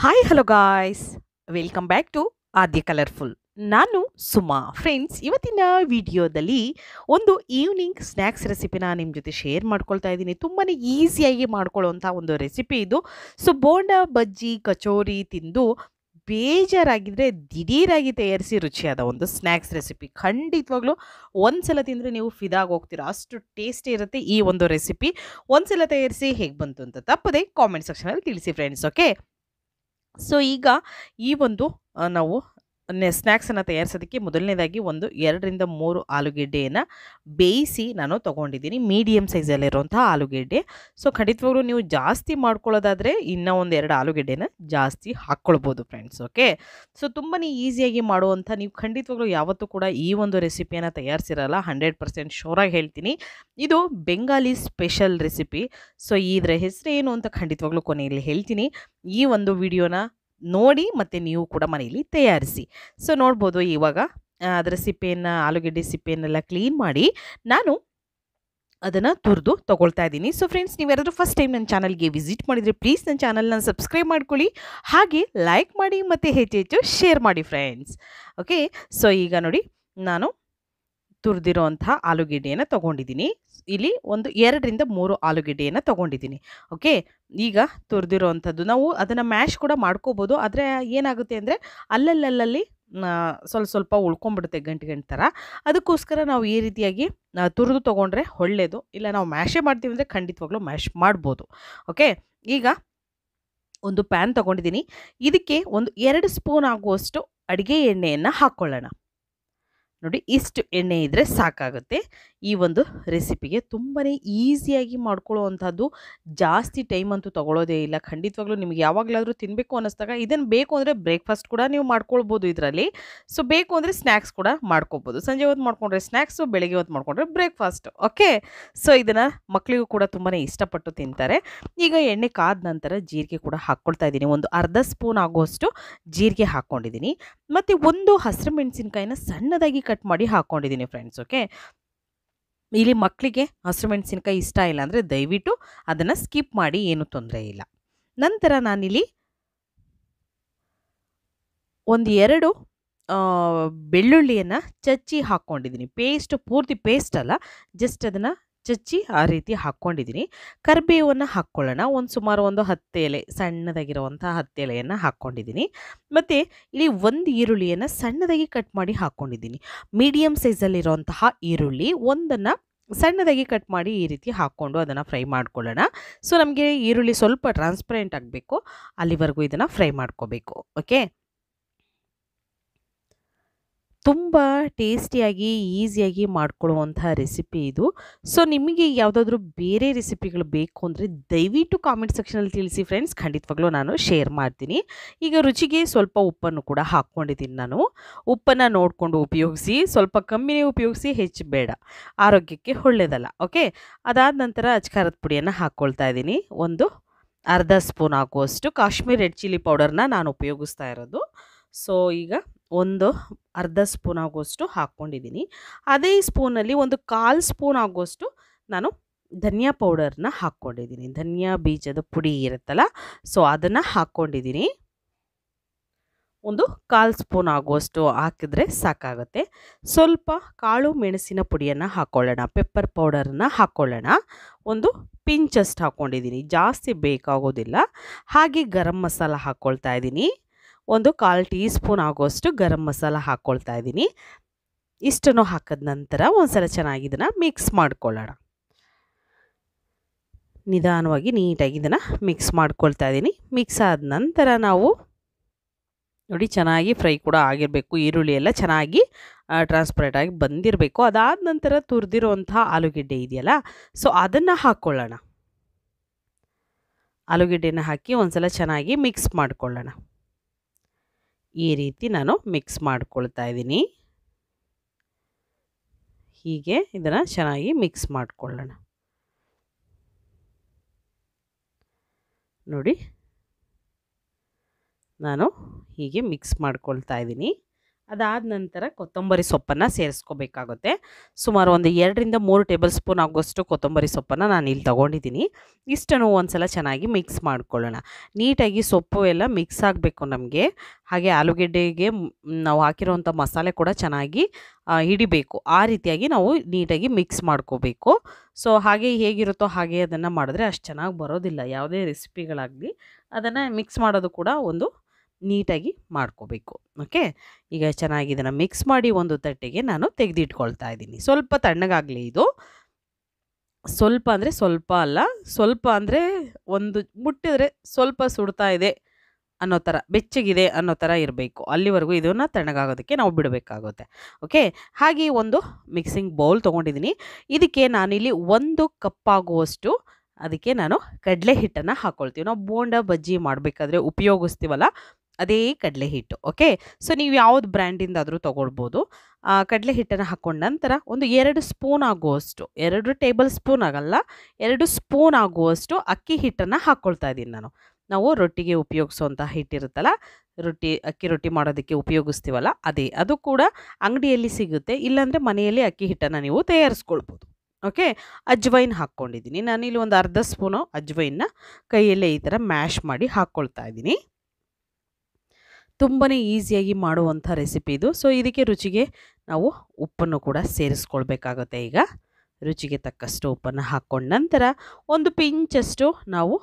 hi hello guys welcome back to Aadya colourful ನಾನು Suma friends ಇವತ್ತಿನ ವಿಡಿಯೋದಲ್ಲಿ ಒಂದು ಈವ್ನಿಂಗ್ ಸ್ನ್ಯಾಕ್ಸ್ ರೆಸಿಪಿನ ನಿಮ್ಮ ಜೊತೆ ಶೇರ್ ಮಾಡ್ಕೊಳ್ತಾ ಇದ್ದೀನಿ ತುಂಬಾ ಈಸಿಯಾಗಿ ಮಾಡ್ಕೊಳ್ಳೋವಂಥ ಒಂದು ರೆಸಿಪಿ ಇದು ಸೊ ಬೋಂಡ ಬಜ್ಜಿ ಕಚೋರಿ ತಿಂದು ಬೇಜಾರಾಗಿದ್ದರೆ ದಿಢೀರಾಗಿ ತಯಾರಿಸಿ ರುಚಿಯಾದ ಒಂದು ಸ್ನ್ಯಾಕ್ಸ್ ರೆಸಿಪಿ ಖಂಡಿತವಾಗ್ಲೂ ಒಂದು ಸಲ ತಿಂದರೆ ನೀವು ಫಿದಾಗಿ ಹೋಗ್ತೀರಾ ಅಷ್ಟು ಟೇಸ್ಟಿ ಇರುತ್ತೆ ಈ ಒಂದು ರೆಸಿಪಿ ಒಂದು ಸಲ ತಯಾರಿಸಿ ಹೇಗೆ ಬಂತು ಅಂತ ತಪ್ಪದೆ ಕಾಮೆಂಟ್ ಸೆಕ್ಷನಲ್ಲಿ ತಿಳಿಸಿ ಫ್ರೆಂಡ್ಸ್ ಓಕೆ ಸೊ ಈಗ ಈ ಒಂದು ನಾವು ಸ್ನ್ಯಾಕ್ಸನ್ನು ತಯಾರಿಸೋದಕ್ಕೆ ಮೊದಲನೇದಾಗಿ ಒಂದು ಎರಡರಿಂದ ಮೂರು ಆಲೂಗೆಡ್ಡೆಯನ್ನು ಬೇಯಿಸಿ ನಾನು ತೊಗೊಂಡಿದ್ದೀನಿ ಮೀಡಿಯಮ್ ಸೈಜಲ್ಲಿರುವಂಥ ಆಲೂಗೆಡ್ಡೆ ಸೊ ಖಂಡಿತವಾಗ್ಲೂ ನೀವು ಜಾಸ್ತಿ ಮಾಡ್ಕೊಳ್ಳೋದಾದರೆ ಇನ್ನೂ ಒಂದು ಎರಡು ಆಲೂಗೆಡ್ಡೆನ ಜಾಸ್ತಿ ಹಾಕ್ಕೊಳ್ಬೋದು ಫ್ರೆಂಡ್ಸ್ ಓಕೆ ಸೊ ತುಂಬಾ ಈಸಿಯಾಗಿ ಮಾಡುವಂಥ ನೀವು ಖಂಡಿತವಾಗ್ಲೂ ಯಾವತ್ತೂ ಕೂಡ ಈ ಒಂದು ರೆಸಿಪಿಯನ್ನು ತಯಾರಿಸಿರಲ್ಲ ಹಂಡ್ರೆಡ್ ಪರ್ಸೆಂಟ್ ಶೋರಾಗಿ ಹೇಳ್ತೀನಿ ಇದು ಬೆಂಗಾಲಿ ಸ್ಪೆಷಲ್ ರೆಸಿಪಿ ಸೊ ಇದರ ಹೆಸರು ಏನು ಅಂತ ಖಂಡಿತವಾಗ್ಲೂ ಕೊನೆಯಲ್ಲಿ ಹೇಳ್ತೀನಿ ಈ ಒಂದು ವಿಡಿಯೋನ ನೋಡಿ ಮತ್ತು ನೀವು ಕೂಡ ಮನೆಯಲ್ಲಿ ತಯಾರಿಸಿ ಸೊ ನೋಡ್ಬೋದು ಇವಾಗ ಅದರ ಸಿಪ್ಪೆಯನ್ನು ಆಲೂಗಡ್ಡೆ ಸಿಪ್ಪೆಯನ್ನೆಲ್ಲ ಕ್ಲೀನ್ ಮಾಡಿ ನಾನು ಅದನ್ನು ತುರಿದು ತೊಗೊಳ್ತಾ ಇದ್ದೀನಿ ಸೊ ಫ್ರೆಂಡ್ಸ್ ನೀವ್ಯಾರಾದರೂ ಫಸ್ಟ್ ಟೈಮ್ ನನ್ನ ಚಾನಲ್ಗೆ ವಿಸಿಟ್ ಮಾಡಿದರೆ ಪ್ಲೀಸ್ ನನ್ನ ಚಾನಲ್ನ ಸಬ್ಸ್ಕ್ರೈಬ್ ಮಾಡ್ಕೊಳ್ಳಿ ಹಾಗೆ ಲೈಕ್ ಮಾಡಿ ಮತ್ತು ಹೆಚ್ಚು ಹೆಚ್ಚು ಶೇರ್ ಮಾಡಿ ಫ್ರೆಂಡ್ಸ್ ಓಕೆ ಸೊ ಈಗ ನೋಡಿ ನಾನು ತುರಿದಿರುವಂತಹ ಆಲೂಗೆಡ್ಡೆಯನ್ನು ತೊಗೊಂಡಿದ್ದೀನಿ ಇಲ್ಲಿ ಒಂದು ಎರಡರಿಂದ ಮೂರು ಆಲೂಗೆಡ್ಡೆಯನ್ನು ತೊಗೊಂಡಿದ್ದೀನಿ ಓಕೆ ಈಗ ತುರಿದಿರುವಂಥದ್ದು ನಾವು ಅದನ್ನು ಮ್ಯಾಶ್ ಕೂಡ ಮಾಡ್ಕೋಬೋದು ಆದರೆ ಏನಾಗುತ್ತೆ ಅಂದರೆ ಅಲ್ಲಲ್ಲಲ್ಲಲ್ಲಿ ಸ್ವಲ್ಪ ಸ್ವಲ್ಪ ಉಳ್ಕೊಂಬಿಡುತ್ತೆ ಗಂಟು ಗಂಟು ಥರ ಅದಕ್ಕೋಸ್ಕರ ನಾವು ಈ ರೀತಿಯಾಗಿ ತುರಿದು ತೊಗೊಂಡ್ರೆ ಒಳ್ಳೆಯದು ಇಲ್ಲ ನಾವು ಮ್ಯಾಶೇ ಮಾಡ್ತೀವಿ ಅಂದರೆ ಖಂಡಿತವಾಗ್ಲೂ ಮ್ಯಾಶ್ ಮಾಡ್ಬೋದು ಓಕೆ ಈಗ ಒಂದು ಪ್ಯಾನ್ ತೊಗೊಂಡಿದ್ದೀನಿ ಇದಕ್ಕೆ ಒಂದು ಎರಡು ಸ್ಪೂನ್ ಆಗುವಷ್ಟು ಅಡುಗೆ ಎಣ್ಣೆಯನ್ನು ಹಾಕ್ಕೊಳ್ಳೋಣ ನೋಡಿ ಇಷ್ಟು ಎಣ್ಣೆ ಇದ್ದರೆ ಸಾಕಾಗುತ್ತೆ ಈ ಒಂದು ರೆಸಿಪಿಗೆ ತುಂಬಾ ಈಸಿಯಾಗಿ ಮಾಡ್ಕೊಳ್ಳೋವಂಥದ್ದು ಜಾಸ್ತಿ ಟೈಮ್ ಅಂತೂ ತೊಗೊಳೋದೇ ಇಲ್ಲ ಖಂಡಿತವಾಗ್ಲೂ ನಿಮಗೆ ಯಾವಾಗಲಾದರೂ ತಿನ್ನಬೇಕು ಅನ್ನಿಸ್ದಾಗ ಇದನ್ನು ಬೇಕು ಅಂದರೆ ಬ್ರೇಕ್ಫಾಸ್ಟ್ ಕೂಡ ನೀವು ಮಾಡ್ಕೊಳ್ಬೋದು ಇದರಲ್ಲಿ ಸೊ ಬೇಕು ಅಂದರೆ ಸ್ನ್ಯಾಕ್ಸ್ ಕೂಡ ಮಾಡ್ಕೋಬೋದು ಸಂಜೆ ಹೊತ್ತು ಮಾಡ್ಕೊಂಡ್ರೆ ಸ್ನ್ಯಾಕ್ಸು ಬೆಳಗ್ಗೆ ಹೊತ್ತು ಮಾಡ್ಕೊಂಡ್ರೆ ಬ್ರೇಕ್ಫಾಸ್ಟ್ ಓಕೆ ಸೊ ಇದನ್ನು ಮಕ್ಕಳಿಗೂ ಕೂಡ ತುಂಬಾ ಇಷ್ಟಪಟ್ಟು ತಿಂತಾರೆ ಈಗ ಎಣ್ಣೆ ಕಾದ ನಂತರ ಜೀರಿಗೆ ಕೂಡ ಹಾಕ್ಕೊಳ್ತಾ ಇದ್ದೀನಿ ಒಂದು ಅರ್ಧ ಸ್ಪೂನ್ ಆಗುವಷ್ಟು ಜೀರಿಗೆ ಹಾಕ್ಕೊಂಡಿದ್ದೀನಿ ಮತ್ತು ಒಂದು ಹಸಿರು ಮೆಣಸಿನ್ಕಾಯಿನ ಸಣ್ಣದಾಗಿ ಕಟ್ ಮಾಡಿ ಹಾಕೊಂಡಿದ್ದೀನಿ ಫ್ರೆಂಡ್ಸ್ ಓಕೆ ಇಲ್ಲಿ ಮಕ್ಕಳಿಗೆ ಹಸಿರು ಮೆಣಸಿನಕಾಯಿ ಇಷ್ಟ ಇಲ್ಲ ಅಂದರೆ ದಯವಿಟ್ಟು ಅದನ್ನು ಸ್ಕಿಪ್ ಮಾಡಿ ಏನು ತೊಂದರೆ ಇಲ್ಲ ನಂತರ ನಾನಿಲ್ಲಿ ಒಂದು ಎರಡು ಬೆಳ್ಳುಳ್ಳಿಯನ್ನು ಚಚ್ಚಿ ಹಾಕ್ಕೊಂಡಿದ್ದೀನಿ ಪೇಸ್ಟ್ ಪೂರ್ತಿ ಪೇಸ್ಟ್ ಅಲ್ಲ ಜಸ್ಟ್ ಅದನ್ನು ಚಚ್ಚಿ ಆ ರೀತಿ ಹಾಕ್ಕೊಂಡಿದ್ದೀನಿ ಕರಿಬೇವನ್ನು ಹಾಕ್ಕೊಳ್ಳೋಣ ಒಂದು ಸುಮಾರು ಒಂದು ಹತ್ತು ಎಲೆ ಸಣ್ಣದಾಗಿರುವಂಥ ಹತ್ತು ಎಲೆಯನ್ನು ಹಾಕ್ಕೊಂಡಿದ್ದೀನಿ ಮತ್ತು ಇಲ್ಲಿ ಒಂದು ಈರುಳ್ಳಿಯನ್ನು ಸಣ್ಣದಾಗಿ ಕಟ್ ಮಾಡಿ ಹಾಕ್ಕೊಂಡಿದ್ದೀನಿ ಮೀಡಿಯಮ್ ಸೈಜಲ್ಲಿರುವಂತಹ ಈರುಳ್ಳಿ ಒಂದನ್ನು ಸಣ್ಣದಾಗಿ ಕಟ್ ಮಾಡಿ ಈ ರೀತಿ ಹಾಕ್ಕೊಂಡು ಅದನ್ನು ಫ್ರೈ ಮಾಡ್ಕೊಳ್ಳೋಣ ಸೊ ನಮಗೆ ಈರುಳ್ಳಿ ಸ್ವಲ್ಪ ಟ್ರಾನ್ಸ್ಪರೆಂಟ್ ಆಗಬೇಕು ಅಲ್ಲಿವರೆಗೂ ಇದನ್ನು ಫ್ರೈ ಮಾಡ್ಕೋಬೇಕು ಓಕೆ ತುಂಬ ಟೇಸ್ಟಿಯಾಗಿ ಈಸಿಯಾಗಿ ಮಾಡ್ಕೊಳ್ಳುವಂಥ ರೆಸಿಪಿ ಇದು ಸೊ ನಿಮಗೆ ಯಾವುದಾದ್ರೂ ಬೇರೆ ರೆಸಿಪಿಗಳು ಬೇಕು ಅಂದರೆ ದಯವಿಟ್ಟು ಕಾಮೆಂಟ್ ಸೆಕ್ಷನಲ್ಲಿ ತಿಳಿಸಿ ಫ್ರೆಂಡ್ಸ್ ಖಂಡಿತವಾಗ್ಲೂ ನಾನು ಶೇರ್ ಮಾಡ್ತೀನಿ ಈಗ ರುಚಿಗೆ ಸ್ವಲ್ಪ ಉಪ್ಪನ್ನು ಕೂಡ ಹಾಕ್ಕೊಂಡಿದ್ದೀನಿ ನಾನು ಉಪ್ಪನ್ನು ನೋಡಿಕೊಂಡು ಉಪಯೋಗಿಸಿ ಸ್ವಲ್ಪ ಕಮ್ಮಿನೇ ಉಪಯೋಗಿಸಿ ಹೆಚ್ಚು ಬೇಡ ಆರೋಗ್ಯಕ್ಕೆ ಒಳ್ಳೇದಲ್ಲ ಓಕೆ ಅದಾದ ನಂತರ ಅಜ್ಕಾರದ ಪುಡಿಯನ್ನು ಹಾಕ್ಕೊಳ್ತಾ ಇದ್ದೀನಿ ಒಂದು ಅರ್ಧ ಸ್ಪೂನ್ ಹಾಕುವಷ್ಟು ಕಾಶ್ಮೀರ್ ರೆಡ್ ಚಿಲ್ಲಿ ಪೌಡರ್ನ ನಾನು ಉಪಯೋಗಿಸ್ತಾ ಇರೋದು ಸೊ ಈಗ ಒಂದು ಅರ್ಧ ಸ್ಪೂನ್ ಆಗೋಷ್ಟು ಹಾಕ್ಕೊಂಡಿದ್ದೀನಿ ಅದೇ ಸ್ಪೂನಲ್ಲಿ ಒಂದು ಕಾಲು ಸ್ಪೂನ್ ಆಗೋಷ್ಟು ನಾನು ಧನಿಯಾ ಪೌಡರ್ನ ಹಾಕ್ಕೊಂಡಿದ್ದೀನಿ ಧನಿಯಾ ಬೀಜದ ಪುಡಿ ಇರುತ್ತಲ್ಲ ಸೊ ಅದನ್ನು ಹಾಕ್ಕೊಂಡಿದ್ದೀನಿ ಒಂದು ಕಾಲು ಸ್ಪೂನ್ ಆಗುವಷ್ಟು ಹಾಕಿದ್ರೆ ಸಾಕಾಗುತ್ತೆ ಸ್ವಲ್ಪ ಕಾಳು ಮೆಣಸಿನ ಪುಡಿಯನ್ನು ಹಾಕ್ಕೊಳ್ಳೋಣ ಪೆಪ್ಪರ್ ಪೌಡರನ್ನು ಹಾಕ್ಕೊಳ್ಳೋಣ ಒಂದು ಪಿಂಚಷ್ಟು ಹಾಕ್ಕೊಂಡಿದ್ದೀನಿ ಜಾಸ್ತಿ ಬೇಕಾಗೋದಿಲ್ಲ ಹಾಗೆ ಗರಂ ಮಸಾಲ ಹಾಕ್ಕೊಳ್ತಾ ಇದ್ದೀನಿ ಒಂದು ಕಾಲು ಟೀ ಸ್ಪೂನ್ ಆಗೋಷ್ಟು ಗರಂ ಮಸಾಲ ಹಾಕ್ಕೊಳ್ತಾ ಇದ್ದೀನಿ ಇಷ್ಟನ್ನು ಹಾಕಿದ ನಂತರ ಒಂದು ಸಲ ಚೆನ್ನಾಗಿ ಇದನ್ನು ಮಿಕ್ಸ್ ಮಾಡ್ಕೊಳ್ಳೋಣ ನಿಧಾನವಾಗಿ ನೀಟಾಗಿ ಇದನ್ನು ಮಿಕ್ಸ್ ಮಾಡ್ಕೊಳ್ತಾ ಇದ್ದೀನಿ ಮಿಕ್ಸ್ ಆದ ನಂತರ ನಾವು ನೋಡಿ ಚೆನ್ನಾಗಿ ಫ್ರೈ ಕೂಡ ಆಗಿರಬೇಕು ಈರುಳ್ಳಿ ಎಲ್ಲ ಚೆನ್ನಾಗಿ ಆಗಿ ಬಂದಿರಬೇಕು ಅದಾದ ನಂತರ ತುರಿದಿರುವಂತಹ ಆಲೂಗೆಡ್ಡೆ ಇದೆಯಲ್ಲ ಸೊ ಅದನ್ನು ಹಾಕ್ಕೊಳ್ಳೋಣ ಆಲೂಗೆಡ್ಡೆನ ಹಾಕಿ ಒಂದು ಸಲ ಚೆನ್ನಾಗಿ ಮಿಕ್ಸ್ ಮಾಡ್ಕೊಳ್ಳೋಣ ಈ ರೀತಿ ನಾನು ಮಿಕ್ಸ್ ಮಾಡ್ಕೊಳ್ತಾ ಇದ್ದೀನಿ ಹೀಗೆ ಇದನ್ನು ಚೆನ್ನಾಗಿ ಮಿಕ್ಸ್ ಮಾಡಿಕೊಳ್ಳೋಣ ನೋಡಿ ನಾನು ಹೀಗೆ ಮಿಕ್ಸ್ ಮಾಡ್ಕೊಳ್ತಾ ಇದ್ದೀನಿ ಅದಾದ ನಂತರ ಕೊತ್ತಂಬರಿ ಸೊಪ್ಪನ್ನು ಸೇರಿಸ್ಕೋಬೇಕಾಗುತ್ತೆ ಸುಮಾರು ಒಂದು ಎರಡರಿಂದ ಮೂರು ಟೇಬಲ್ ಸ್ಪೂನ್ ಆಗುವಷ್ಟು ಕೊತ್ತಂಬರಿ ಸೊಪ್ಪನ್ನು ನಾನು ಇಲ್ಲಿ ತೊಗೊಂಡಿದ್ದೀನಿ ಇಷ್ಟನ್ನು ಒಂದು ಸಲ ಚೆನ್ನಾಗಿ ಮಿಕ್ಸ್ ಮಾಡ್ಕೊಳ್ಳೋಣ ನೀಟಾಗಿ ಸೊಪ್ಪು ಎಲ್ಲ ಮಿಕ್ಸ್ ಆಗಬೇಕು ನಮಗೆ ಹಾಗೆ ಆಲೂಗೆಡ್ಡೆಗೆ ನಾವು ಹಾಕಿರೋವಂಥ ಮಸಾಲೆ ಕೂಡ ಚೆನ್ನಾಗಿ ಹಿಡಿಬೇಕು ಆ ರೀತಿಯಾಗಿ ನಾವು ನೀಟಾಗಿ ಮಿಕ್ಸ್ ಮಾಡ್ಕೋಬೇಕು ಸೊ ಹಾಗೆ ಹೇಗಿರುತ್ತೋ ಹಾಗೆ ಅದನ್ನು ಮಾಡಿದ್ರೆ ಅಷ್ಟು ಚೆನ್ನಾಗಿ ಬರೋದಿಲ್ಲ ಯಾವುದೇ ರೆಸಿಪಿಗಳಾಗಲಿ ಅದನ್ನು ಮಿಕ್ಸ್ ಮಾಡೋದು ಕೂಡ ಒಂದು ನೀಟಾಗಿ ಮಾಡ್ಕೋಬೇಕು ಓಕೆ ಈಗ ಚೆನ್ನಾಗಿ ಇದನ್ನು ಮಿಕ್ಸ್ ಮಾಡಿ ಒಂದು ತಟ್ಟೆಗೆ ನಾನು ತೆಗೆದಿಟ್ಕೊಳ್ತಾ ಇದ್ದೀನಿ ಸ್ವಲ್ಪ ತಣ್ಣಗಾಗಲಿ ಇದು ಸ್ವಲ್ಪ ಅಂದರೆ ಸ್ವಲ್ಪ ಅಲ್ಲ ಸ್ವಲ್ಪ ಅಂದರೆ ಒಂದು ಮುಟ್ಟಿದರೆ ಸ್ವಲ್ಪ ಸುಡ್ತಾ ಇದೆ ಅನ್ನೋ ಥರ ಬೆಚ್ಚಗಿದೆ ಅನ್ನೋ ಥರ ಇರಬೇಕು ಅಲ್ಲಿವರೆಗೂ ಇದನ್ನು ತಣ್ಣಗಾಗೋದಕ್ಕೆ ನಾವು ಬಿಡಬೇಕಾಗುತ್ತೆ ಓಕೆ ಹಾಗೆ ಒಂದು ಮಿಕ್ಸಿಂಗ್ ಬೌಲ್ ತೊಗೊಂಡಿದ್ದೀನಿ ಇದಕ್ಕೆ ನಾನಿಲ್ಲಿ ಒಂದು ಕಪ್ಪಾಗುವಷ್ಟು ಅದಕ್ಕೆ ನಾನು ಕಡಲೆ ಹಿಟ್ಟನ್ನು ಹಾಕ್ಕೊಳ್ತೀವಿ ನಾವು ಬೋಂಡ ಬಜ್ಜಿ ಮಾಡಬೇಕಾದ್ರೆ ಉಪಯೋಗಿಸ್ತೀವಲ್ಲ ಅದೇ ಕಡಲೆ ಹಿಟ್ಟು ಓಕೆ ಸೊ ನೀವು ಯಾವ್ದು ಬ್ರ್ಯಾಂಡಿಂದಾದರೂ ತೊಗೊಳ್ಬೋದು ಕಡಲೆ ಹಿಟ್ಟನ್ನು ಹಾಕೊಂಡ ನಂತರ ಒಂದು ಎರಡು ಸ್ಪೂನ್ ಆಗುವಷ್ಟು ಎರಡು ಟೇಬಲ್ ಸ್ಪೂನ್ ಆಗಲ್ಲ ಎರಡು ಸ್ಪೂನ್ ಆಗುವಷ್ಟು ಅಕ್ಕಿ ಹಿಟ್ಟನ್ನು ಹಾಕ್ಕೊಳ್ತಾ ಇದ್ದೀನಿ ನಾನು ನಾವು ರೊಟ್ಟಿಗೆ ಉಪಯೋಗಿಸುವಂಥ ಹಿಟ್ಟಿರುತ್ತಲ್ಲ ರೊಟ್ಟಿ ಅಕ್ಕಿ ರೊಟ್ಟಿ ಮಾಡೋದಕ್ಕೆ ಉಪಯೋಗಿಸ್ತೀವಲ್ಲ ಅದೇ ಅದು ಕೂಡ ಅಂಗಡಿಯಲ್ಲಿ ಸಿಗುತ್ತೆ ಇಲ್ಲಾಂದರೆ ಮನೆಯಲ್ಲಿ ಅಕ್ಕಿ ಹಿಟ್ಟನ್ನು ನೀವು ತಯಾರಿಸ್ಕೊಳ್ಬೋದು ಓಕೆ ಅಜ್ವೈನ್ ಹಾಕ್ಕೊಂಡಿದ್ದೀನಿ ನಾನಿಲ್ಲಿ ಒಂದು ಅರ್ಧ ಸ್ಪೂನು ಅಜ್ವೈನ್ನ ಕೈಯಲ್ಲೇ ಈ ಥರ ಮ್ಯಾಶ್ ಮಾಡಿ ಹಾಕ್ಕೊಳ್ತಾ ಇದ್ದೀನಿ ತುಂಬಾ ಈಸಿಯಾಗಿ ಮಾಡುವಂಥ ರೆಸಿಪಿ ಇದು ಸೊ ಇದಕ್ಕೆ ರುಚಿಗೆ ನಾವು ಉಪ್ಪನ್ನು ಕೂಡ ಸೇರಿಸ್ಕೊಳ್ಬೇಕಾಗುತ್ತೆ ಈಗ ರುಚಿಗೆ ತಕ್ಕಷ್ಟು ಉಪ್ಪನ್ನು ಹಾಕ್ಕೊಂಡ ನಂತರ ಒಂದು ಪಿಂಚಷ್ಟು ನಾವು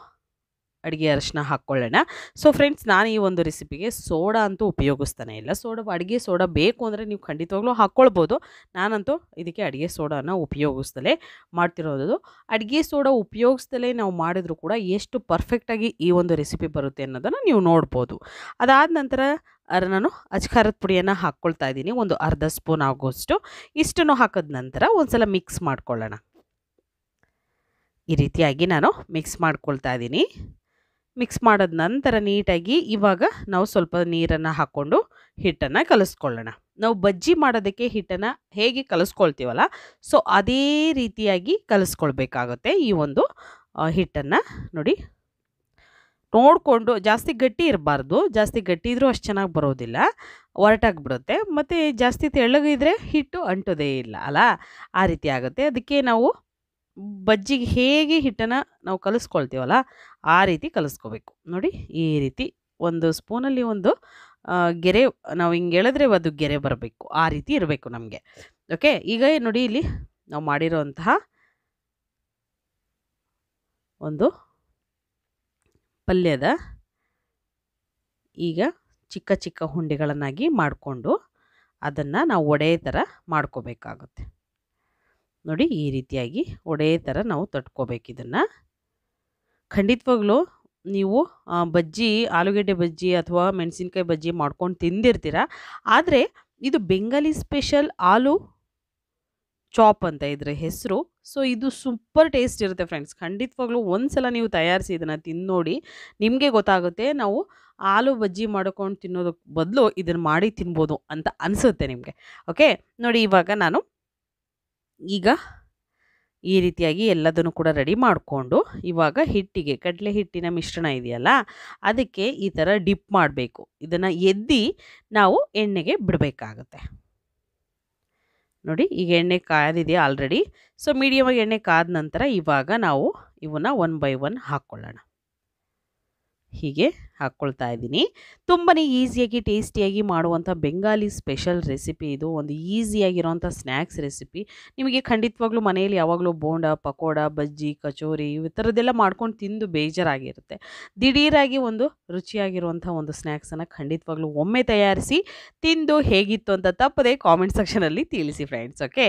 ಅಡುಗೆ ಅರಿಶಿನ ಹಾಕ್ಕೊಳ್ಳೋಣ ಸೊ ಫ್ರೆಂಡ್ಸ್ ನಾನು ಈ ಒಂದು ರೆಸಿಪಿಗೆ ಸೋಡಾ ಅಂತೂ ಉಪಯೋಗಿಸ್ತಾನೆ ಇಲ್ಲ ಸೋಡಾ ಅಡುಗೆ ಸೋಡಾ ಬೇಕು ಅಂದರೆ ನೀವು ಖಂಡಿತವಾಗ್ಲೂ ಹಾಕ್ಕೊಳ್ಬೋದು ನಾನಂತೂ ಇದಕ್ಕೆ ಅಡುಗೆ ಸೋಡಾನ ಉಪಯೋಗಿಸ್ದಲೇ ಮಾಡ್ತಿರೋದು ಅಡುಗೆ ಸೋಡಾ ಉಪಯೋಗಿಸ್ದಲೇ ನಾವು ಮಾಡಿದರೂ ಕೂಡ ಎಷ್ಟು ಪರ್ಫೆಕ್ಟಾಗಿ ಈ ಒಂದು ರೆಸಿಪಿ ಬರುತ್ತೆ ಅನ್ನೋದನ್ನು ನೀವು ನೋಡ್ಬೋದು ಅದಾದ ನಂತರ ನಾನು ಅಜ್ಖಾರದ ಪುಡಿಯನ್ನು ಹಾಕ್ಕೊಳ್ತಾ ಇದ್ದೀನಿ ಒಂದು ಅರ್ಧ ಸ್ಪೂನ್ ಆಗೋಷ್ಟು ಇಷ್ಟನ್ನು ಹಾಕಿದ ನಂತರ ಒಂದ್ಸಲ ಮಿಕ್ಸ್ ಮಾಡ್ಕೊಳ್ಳೋಣ ಈ ರೀತಿಯಾಗಿ ನಾನು ಮಿಕ್ಸ್ ಮಾಡ್ಕೊಳ್ತಾ ಇದ್ದೀನಿ ಮಿಕ್ಸ್ ಮಾಡಿದ ನಂತರ ನೀಟಾಗಿ ಇವಾಗ ನಾವು ಸ್ವಲ್ಪ ನೀರನ್ನು ಹಾಕ್ಕೊಂಡು ಹಿಟ್ಟನ್ನು ಕಲಿಸ್ಕೊಳ್ಳೋಣ ನಾವು ಬಜ್ಜಿ ಮಾಡೋದಕ್ಕೆ ಹಿಟ್ಟನ್ನು ಹೇಗೆ ಕಲಿಸ್ಕೊಳ್ತೀವಲ್ಲ ಸೊ ಅದೇ ರೀತಿಯಾಗಿ ಕಲಿಸ್ಕೊಳ್ಬೇಕಾಗುತ್ತೆ ಈ ಒಂದು ಹಿಟ್ಟನ್ನು ನೋಡಿ ನೋಡಿಕೊಂಡು ಜಾಸ್ತಿ ಗಟ್ಟಿ ಇರಬಾರ್ದು ಜಾಸ್ತಿ ಗಟ್ಟಿ ಇದ್ರೂ ಅಷ್ಟು ಚೆನ್ನಾಗಿ ಬರೋದಿಲ್ಲ ಒರಟಾಗಿ ಬಿಡುತ್ತೆ ಮತ್ತು ಜಾಸ್ತಿ ತೆಳ್ಳಗಿದ್ರೆ ಹಿಟ್ಟು ಅಂಟೋದೇ ಇಲ್ಲ ಅಲ್ಲ ಆ ರೀತಿ ಆಗುತ್ತೆ ಅದಕ್ಕೆ ನಾವು ಬಜ್ಜಿಗೆ ಹೇಗೆ ಹಿಟ್ಟನ್ನು ನಾವು ಕಲಿಸ್ಕೊಳ್ತೀವಲ್ಲ ಆ ರೀತಿ ಕಲಿಸ್ಕೋಬೇಕು ನೋಡಿ ಈ ರೀತಿ ಒಂದು ಸ್ಪೂನಲ್ಲಿ ಒಂದು ಗೆರೆ ನಾವು ಹಿಂಗೆ ಹೇಳಿದ್ರೆ ಅದು ಗೆರೆ ಬರಬೇಕು ಆ ರೀತಿ ಇರಬೇಕು ನಮಗೆ ಓಕೆ ಈಗ ನೋಡಿ ಇಲ್ಲಿ ನಾವು ಮಾಡಿರೋಂತಹ ಒಂದು ಪಲ್ಯದ ಈಗ ಚಿಕ್ಕ ಚಿಕ್ಕ ಹುಂಡಿಗಳನ್ನಾಗಿ ಮಾಡಿಕೊಂಡು ಅದನ್ನು ನಾವು ಒಡೆಯ ಥರ ಮಾಡ್ಕೋಬೇಕಾಗುತ್ತೆ ನೋಡಿ ಈ ರೀತಿಯಾಗಿ ಒಡೆ ಥರ ನಾವು ತಟ್ಕೋಬೇಕು ಇದನ್ನು ಖಂಡಿತವಾಗ್ಲೂ ನೀವು ಬಜ್ಜಿ ಆಲೂಗಡ್ಡೆ ಬಜ್ಜಿ ಅಥವಾ ಮೆಣಸಿನ್ಕಾಯಿ ಬಜ್ಜಿ ಮಾಡ್ಕೊಂಡು ತಿಂದಿರ್ತೀರ ಆದರೆ ಇದು ಬೆಂಗಾಲಿ ಸ್ಪೆಷಲ್ ಆಲೂ ಚಾಪ್ ಅಂತ ಇದ್ರ ಹೆಸರು ಸೊ ಇದು ಸೂಪರ್ ಟೇಸ್ಟ್ ಇರುತ್ತೆ ಫ್ರೆಂಡ್ಸ್ ಖಂಡಿತವಾಗ್ಲೂ ಒಂದು ಸಲ ನೀವು ತಯಾರಿಸಿ ಇದನ್ನು ತಿಂದು ನೋಡಿ ನಿಮಗೆ ಗೊತ್ತಾಗುತ್ತೆ ನಾವು ಆಲೂ ಬಜ್ಜಿ ಮಾಡ್ಕೊಂಡು ತಿನ್ನೋದಕ್ಕೆ ಬದಲು ಇದನ್ನು ಮಾಡಿ ತಿನ್ಬೋದು ಅಂತ ಅನಿಸುತ್ತೆ ನಿಮಗೆ ಓಕೆ ನೋಡಿ ಇವಾಗ ನಾನು ಈಗ ಈ ರೀತಿಯಾಗಿ ಎಲ್ಲದನ್ನು ಕೂಡ ರೆಡಿ ಮಾಡಿಕೊಂಡು ಇವಾಗ ಹಿಟ್ಟಿಗೆ ಕಡಲೆ ಹಿಟ್ಟಿನ ಮಿಶ್ರಣ ಇದೆಯಲ್ಲ ಅದಕ್ಕೆ ಈ ಥರ ಡಿಪ್ ಮಾಡಬೇಕು ಇದನ್ನು ಎದ್ದಿ ನಾವು ಎಣ್ಣೆಗೆ ಬಿಡಬೇಕಾಗತ್ತೆ ನೋಡಿ ಈಗ ಎಣ್ಣೆ ಕಾದಿದೆ ಆಲ್ರೆಡಿ ಸೊ ಆಗಿ ಎಣ್ಣೆ ಕಾದ ನಂತರ ಇವಾಗ ನಾವು ಇವನ್ನ ಒನ್ ಬೈ ಒನ್ ಹಾಕ್ಕೊಳ್ಳೋಣ ಹೀಗೆ ಹಾಕ್ಕೊಳ್ತಾ ಇದ್ದೀನಿ ತುಂಬಾ ಈಸಿಯಾಗಿ ಟೇಸ್ಟಿಯಾಗಿ ಮಾಡುವಂಥ ಬೆಂಗಾಲಿ ಸ್ಪೆಷಲ್ ರೆಸಿಪಿ ಇದು ಒಂದು ಈಸಿಯಾಗಿರುವಂಥ ಸ್ನ್ಯಾಕ್ಸ್ ರೆಸಿಪಿ ನಿಮಗೆ ಖಂಡಿತವಾಗ್ಲೂ ಮನೆಯಲ್ಲಿ ಯಾವಾಗಲೂ ಬೋಂಡ ಪಕೋಡ ಬಜ್ಜಿ ಕಚೋರಿ ಈ ಥರದ್ದೆಲ್ಲ ಮಾಡ್ಕೊಂಡು ತಿಂದು ಬೇಜಾರಾಗಿರುತ್ತೆ ದಿಢೀರಾಗಿ ಒಂದು ರುಚಿಯಾಗಿರುವಂಥ ಒಂದು ಸ್ನ್ಯಾಕ್ಸನ್ನು ಖಂಡಿತವಾಗ್ಲೂ ಒಮ್ಮೆ ತಯಾರಿಸಿ ತಿಂದು ಹೇಗಿತ್ತು ಅಂತ ತಪ್ಪದೆ ಕಾಮೆಂಟ್ ಸೆಕ್ಷನಲ್ಲಿ ತಿಳಿಸಿ ಫ್ರೆಂಡ್ಸ್ ಓಕೆ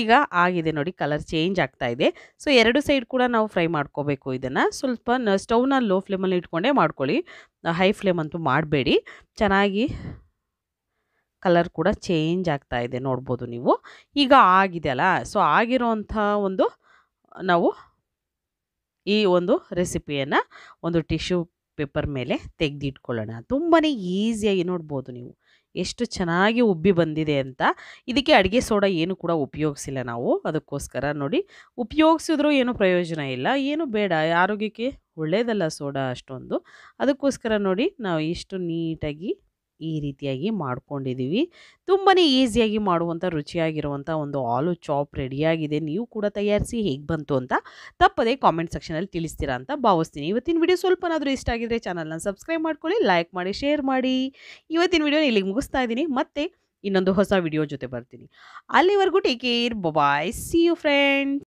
ಈಗ ಆಗಿದೆ ನೋಡಿ ಕಲರ್ ಚೇಂಜ್ ಆಗ್ತಾ ಇದೆ ಸೊ ಎರಡು ಸೈಡ್ ಕೂಡ ನಾವು ಫ್ರೈ ಮಾಡ್ಕೋಬೇಕು ಇದನ್ನು ಸ್ವಲ್ಪ ಸ್ಟವ್ನ ಲೋ ಫ್ಲೇಮಲ್ಲಿ ಇಟ್ಕೊಂಡೇ ಮಾಡ್ಕೊಳ್ಳಿ ಹೈ ಫ್ಲೇಮ್ ಅಂತೂ ಮಾಡಬೇಡಿ ಚೆನ್ನಾಗಿ ಕಲರ್ ಕೂಡ ಚೇಂಜ್ ಆಗ್ತಾ ಇದೆ ನೋಡ್ಬೋದು ನೀವು ಈಗ ಆಗಿದೆ ಅಲ್ಲ ಸೊ ಆಗಿರೋಂಥ ಒಂದು ನಾವು ಈ ಒಂದು ರೆಸಿಪಿಯನ್ನು ಒಂದು ಟಿಶ್ಯೂ ಪೇಪರ್ ಮೇಲೆ ತೆಗೆದಿಟ್ಕೊಳ್ಳೋಣ ತುಂಬಾ ಈಸಿಯಾಗಿ ನೋಡ್ಬೋದು ನೀವು ಎಷ್ಟು ಚೆನ್ನಾಗಿ ಉಬ್ಬಿ ಬಂದಿದೆ ಅಂತ ಇದಕ್ಕೆ ಅಡುಗೆ ಸೋಡಾ ಏನು ಕೂಡ ಉಪಯೋಗಿಸಿಲ್ಲ ನಾವು ಅದಕ್ಕೋಸ್ಕರ ನೋಡಿ ಉಪಯೋಗಿಸಿದ್ರೂ ಏನೂ ಪ್ರಯೋಜನ ಇಲ್ಲ ಏನು ಬೇಡ ಆರೋಗ್ಯಕ್ಕೆ ಒಳ್ಳೆಯದಲ್ಲ ಸೋಡಾ ಅಷ್ಟೊಂದು ಅದಕ್ಕೋಸ್ಕರ ನೋಡಿ ನಾವು ಇಷ್ಟು ನೀಟಾಗಿ ಈ ರೀತಿಯಾಗಿ ಮಾಡ್ಕೊಂಡಿದ್ದೀವಿ ತುಂಬಾ ಈಸಿಯಾಗಿ ಮಾಡುವಂಥ ರುಚಿಯಾಗಿರುವಂಥ ಒಂದು ಆಲೂ ಚಾಪ್ ರೆಡಿಯಾಗಿದೆ ನೀವು ಕೂಡ ತಯಾರಿಸಿ ಹೇಗೆ ಬಂತು ಅಂತ ತಪ್ಪದೇ ಕಾಮೆಂಟ್ ಸೆಕ್ಷನಲ್ಲಿ ತಿಳಿಸ್ತೀರಾ ಅಂತ ಭಾವಿಸ್ತೀನಿ ಇವತ್ತಿನ ವಿಡಿಯೋ ಸ್ವಲ್ಪನಾದರೂ ಇಷ್ಟ ಆಗಿದ್ರೆ ಚಾನಲ್ನ ಸಬ್ಸ್ಕ್ರೈಬ್ ಮಾಡ್ಕೊಳ್ಳಿ ಲೈಕ್ ಮಾಡಿ ಶೇರ್ ಮಾಡಿ ಇವತ್ತಿನ ವಿಡಿಯೋ ಇಲ್ಲಿಗೆ ಮುಗಿಸ್ತಾ ಇದ್ದೀನಿ ಮತ್ತೆ ಇನ್ನೊಂದು ಹೊಸ ವಿಡಿಯೋ ಜೊತೆ ಬರ್ತೀನಿ ಅಲ್ಲಿವರೆಗೂ take care bye see you friends